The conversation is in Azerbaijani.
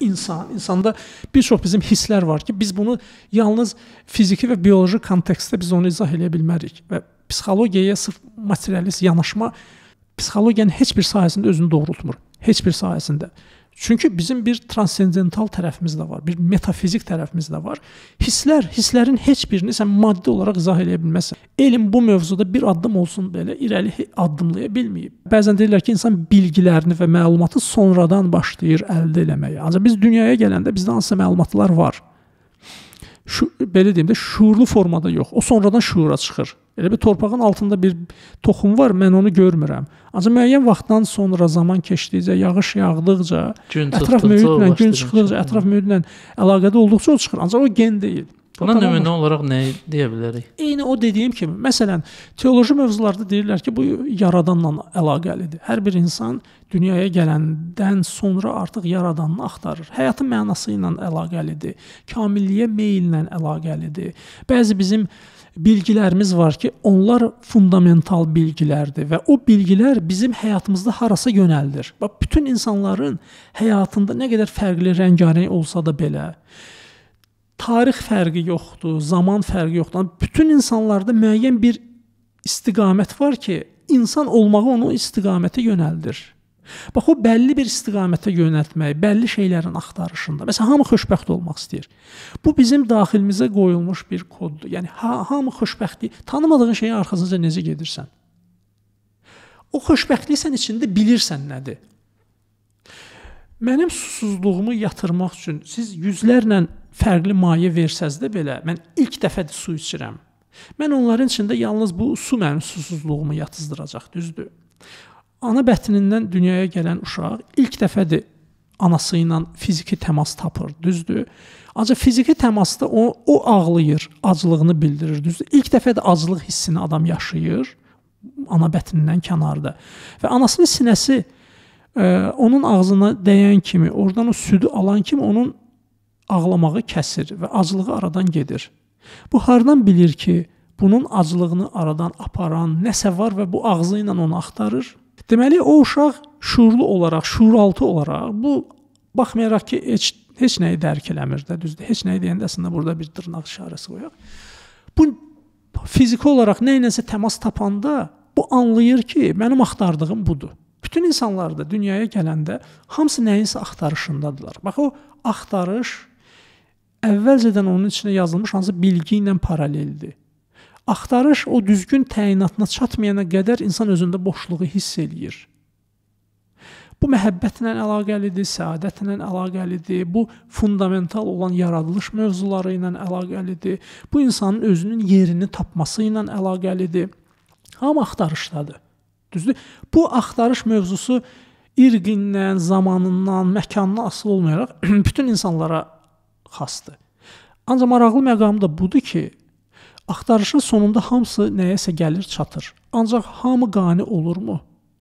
insan, insanda bir çox bizim hisslər var ki, biz bunu yalnız fiziki və bioloji kontekstdə biz onu izah edə bilmərik və psixologiyaya sırf materialist yanaşma psixologiyanın heç bir sahəsində özünü doğrultmur. Heç bir sahəsində. Çünki bizim bir transcendental tərəfimiz də var, bir metafizik tərəfimiz də var. Hisslər, hisslərin heç birini sən maddi olaraq izah edə bilməzsən. Elm bu mövzuda bir addım olsun belə irəli addımlaya bilməyib. Bəzən deyirlər ki, insan bilgilərini və məlumatı sonradan başlayır əldə etməyə. Ancaq biz dünyaya gələndə bizdə hansısa məlumatlar var. Şu belə deyim də şuurlu formada yox. O sonradan şuura çıxır. Elə bir torpağın altında bir toxum var, mən onu görmürəm. Ancaq müəyyən vaxtdan sonra zaman keçdikcə, yağış yağdıqca, gün ətraf mühitlə, gün çıxdıqca, ətraf mühitlə əlaqədə olduqca o çıxır. Ancaq o gen deyil. Buna nümunə olaraq nə deyə bilərik? Eyni o dediyim kimi, məsələn, teoloji mövzularda deyirlər ki, bu yaradanla əlaqəlidir. Hər bir insan dünyaya gələndən sonra artıq yaradanını axtarır. Həyatın mənası ilə əlaqəlidir. Kamilliyə meyllə əlaqəlidir. Bəzi bizim bilgilərimiz var ki, onlar fundamental bilgilərdir və o bilgilər bizim həyatımızda harasa yönəldir. Bax bütün insanların həyatında nə qədər fərqli rəngarəng olsa da belə, tarix fərqi yoxdur, zaman fərqi yoxdur. Bütün insanlarda müəyyən bir istiqamət var ki, insan olmağı onu istiqamətə yönəldir. Bax o bəlli bir istiqamətə yönəltmək, bəlli şeylərin axtarışında. Məsələn, hamı xoşbəxt olmaq istəyir. Bu bizim daxilimizə qoyulmuş bir koddur. Yəni ha, hamı xoşbəxtlik, tanımadığın şeyin arxasınca necə gedirsən? O xoşbəxtliyi sən içində bilirsən nədir? Mənim susuzluğumu yatırmaq üçün siz yüzlərlə fərqli maye versəz də belə mən ilk dəfədir su içirəm. Mən onların içində yalnız bu su mənim susuzluğumu yatızdıracaq, düzdür? Ana bətnindən dünyaya gələn uşaq ilk dəfədir anası ilə fiziki təmas tapır, düzdür? Ancaq fiziki təmasda o o ağlayır, aclığını bildirir, düzdür? İlk dəfə də aclıq hissini adam yaşayır ana bətnindən kənarda. Və anasının sinəsi Ə, onun ağzına dəyən kimi, oradan o südü alan kimi onun ağlamağı kəsir və aclığı aradan gedir. Bu hardan bilir ki, bunun aclığını aradan aparan nəsə var və bu ağzı ilə onu axtarır? Deməli o uşaq şuurlu olaraq, şuuraltı olaraq bu baxmayaraq ki, heç heç nəyi dərk eləmir də, düzdür? Heç nəyi deyəndə əslində burada bir dırnaq işarəsi qoyaq. Bu fiziki olaraq nə iləsə təmas tapanda bu anlayır ki, mənim axtardığım budur. Bütün insanlar da dünyaya gələndə hamısı nəyinsə axtarışındadılar. Bax o axtarış əvvəlcədən onun içinə yazılmış hansı bilgi ilə paraleldir. Axtarış o düzgün təyinatına çatmayana qədər insan özündə boşluğu hiss eləyir. Bu məhəbbətlə əlaqəlidir, səadətlə əlaqəlidir, bu fundamental olan yaradılış mövzuları ilə əlaqəlidir. Bu insanın özünün yerini tapması ilə əlaqəlidir. Hamı axtarışdadır. Düzdür? Bu axtarış mövzusu irqindən, zamanından, məkanından asılı olmayaraq bütün insanlara xasdır. Ancaq maraqlı məqamı da budur ki, axtarışın sonunda hamısı nəyəsə gəlir, çatır. Ancaq hamı qane olurmu?